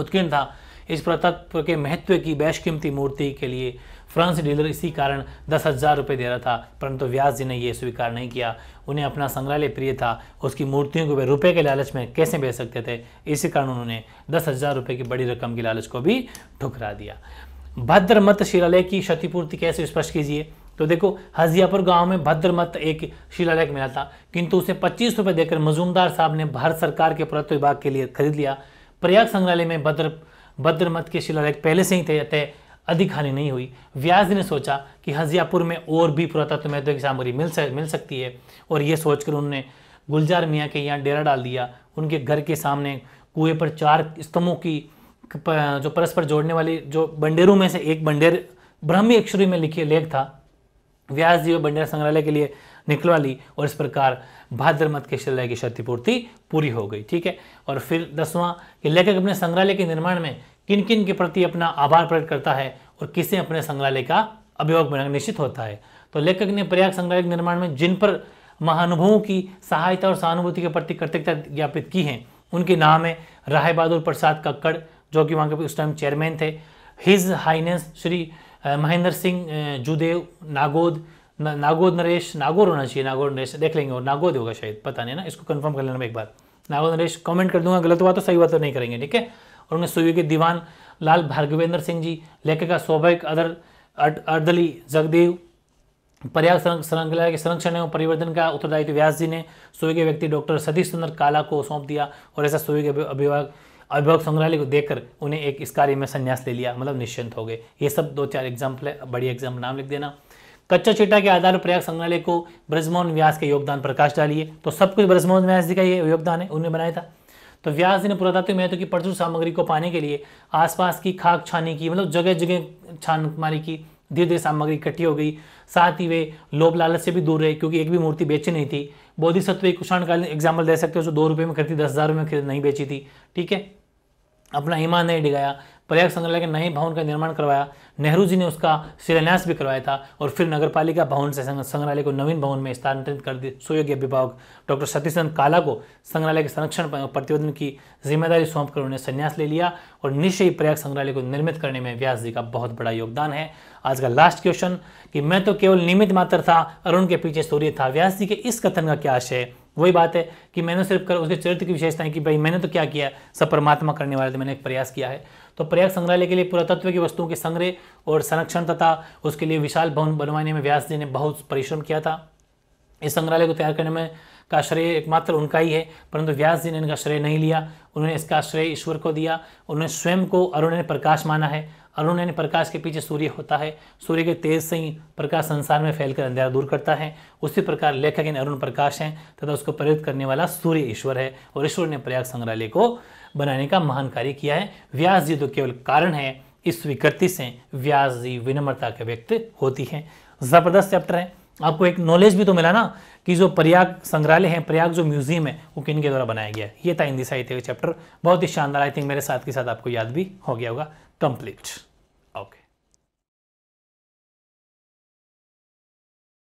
उत्कीर्ण था इस पुरातत्व के महत्व की बैशकीमती मूर्ति के लिए फ्रांस डीलर इसी कारण दस हजार रुपये दे रहा था परंतु व्यास जी ने यह स्वीकार नहीं किया उन्हें अपना संग्रहालय प्रिय था उसकी मूर्तियों को वे रुपये के लालच में कैसे बेच सकते थे इसी कारण उन्होंने दस हजार रुपये की बड़ी रकम की लालच को भी ठुकरा दिया भद्रमत शिलालय की क्षतिपूर्ति कैसे स्पष्ट कीजिए तो देखो हजियापुर गांव में भद्रमत एक शिलालेख मिला था किंतु उसे पच्चीस रुपये देकर मजूमदार साहब ने भारत सरकार के पुरातत्व विभाग के लिए खरीद लिया प्रयाग संग्रहालय में भद्र भद्र मत के शिलालेख पहले से ही थे अतः अधिक हानि नहीं हुई व्यास ने सोचा कि हजियापुर में और भी पुरातत्व महत्व की सामग्री मिल सक मिल सकती है और ये सोचकर उन्होंने गुलजार मियाँ के यहाँ डेरा डाल दिया उनके घर के सामने कुएं पर चार स्तंभों की जो परस्पर जोड़ने वाली जो बंडेरों में से एक बंडेर ब्रह्मी अक्षरी में लिखे लेख था व्यास जी वो बंडेर संग्रहालय के लिए निकलवा ली और इस प्रकार भाद्रमत के शिलालय की क्षतिपूर्ति पूरी हो गई ठीक है और फिर दसवां कि लेखक अपने संग्रहालय के निर्माण में किन किन के प्रति अपना आभार प्रकट करता है और किसे अपने संग्रहालय का अभियोग बनाना निश्चित होता है तो लेखक ने प्रयाग संग्रहालय के निर्माण में जिन पर महानुभवों की सहायता और सहानुभूति के प्रति कृतज्ञता ज्ञापित की है उनके नाम है राय बहादुर प्रसाद कक्कड़ जो कि वहाँ के उस टाइम चेयरमैन थे हिज हाइनेस श्री महेंद्र सिंह जुदेव नागोद नागोद नरेश नागौर होना चाहिए नागौर नरेश देख लेंगे और नागोद होगा शायद पता नहीं ना इसको कंफर्म कर लेना मैं एक बार नागोद नरेश कमेंट कर दूंगा गलत बात तो सही बात तो नहीं करेंगे ठीक है और उन्हें सूर्य के दीवान लाल भार्गवेंद्र सिंह जी लेखिका स्वाभाविक अदर अर्दली जगदेव पर्यावरण श्रृंखला के संरक्षण एवं परिवर्तन का उत्तरदायित्व व्यास जी ने सूर्य के व्यक्ति डॉक्टर सतीश चंद्र काला को सौंप दिया और ऐसा सूर्य के अभिभाग अभिभावक संग्रहालय को देखकर उन्हें एक इस कार्य में संन्यास ले लिया मतलब निश्चिंत हो गए ये सब दो चार एग्जाम्पल है बड़ी एग्जाम्पल नाम लिख देना कच्चा चिट्टा के आधार प्रयाग संग्रहालय को ब्रजमोहन व्यास के योगदान प्रकाश डालिए तो सब कुछ ब्रजमोहन व्यास जी का ये योगदान है उन्होंने बनाया था तो व्यास जी ने पुरातत्व महत्व तो की प्रचुर सामग्री को पाने के लिए आसपास की खाक छानी की मतलब जगह जगह छान मारी की धीरे धीरे सामग्री इकट्ठी हो गई साथ ही वे लोभ लालच से भी दूर रहे क्योंकि एक भी मूर्ति बेची नहीं थी बोधिसत्व एक कुषाणकालीन एग्जाम्पल दे सकते हो जो दो रुपये में खरीदी दस हज़ार में खरीद नहीं बेची थी ठीक है अपना ईमान नहीं डिगाया पर्याग संग्रहालय के नए भवन का निर्माण करवाया नेहरू जी ने उसका शिलान्यास भी करवाया था और फिर नगरपालिका भवन से संग्रहालय को नवीन भवन में स्थानांतरित कर दी सुयोग्य विभाग डॉक्टर सतीश चंद काला को संग्रहालय के संरक्षण प्रतिवेदन की जिम्मेदारी सौंप कर उन्हें संन्यास ले लिया और निश्चय प्रयाग संग्रहालय को निर्मित करने में व्यास जी का बहुत बड़ा योगदान है आज का लास्ट क्वेश्चन कि मैं तो केवल निमित मात्र था अरुण के पीछे सूर्य था व्यास जी के इस कथन का क्या आशय वही बात है कि मैंने सिर्फ कर उसके चरित्र की विशेषताएं कि भाई मैंने तो क्या किया सब परमात्मा करने वाले थे मैंने एक प्रयास किया है तो प्रयास संग्रहालय के लिए पुरातत्व की वस्तुओं के संग्रह और संरक्षण तथा उसके लिए विशाल भवन बनवाने में व्यास जी ने बहुत परिश्रम किया था इस संग्रहालय को तैयार करने में का श्रेय एकमात्र उनका ही है परंतु व्यास जी ने इनका श्रेय नहीं लिया उन्होंने इसका श्रेय ईश्वर को दिया उन्होंने स्वयं को अरुण ने प्रकाश माना है अरुण यानी प्रकाश के पीछे सूर्य होता है सूर्य के तेज से ही प्रकाश संसार में फैलकर अंधेरा दूर करता है उसी प्रकार लेखक यानी अरुण प्रकाश हैं तथा उसको प्रेरित करने वाला सूर्य ईश्वर है और ईश्वर ने प्रयाग संग्रहालय को बनाने का महान कार्य किया है व्यास जी तो केवल कारण है इस स्वीकृति से व्यास जी विनम्रता के व्यक्त होती है ज़बरदस्त चैप्टर है आपको एक नॉलेज भी तो मिला ना कि जो प्रयाग संग्रहालय है प्रयाग जो म्यूजियम है वो किन के द्वारा बनाया गया है ये था हिंदी साहित्य का चैप्टर बहुत ही शानदार आई थिंक मेरे साथ के साथ आपको याद भी हो गया होगा कंप्लीट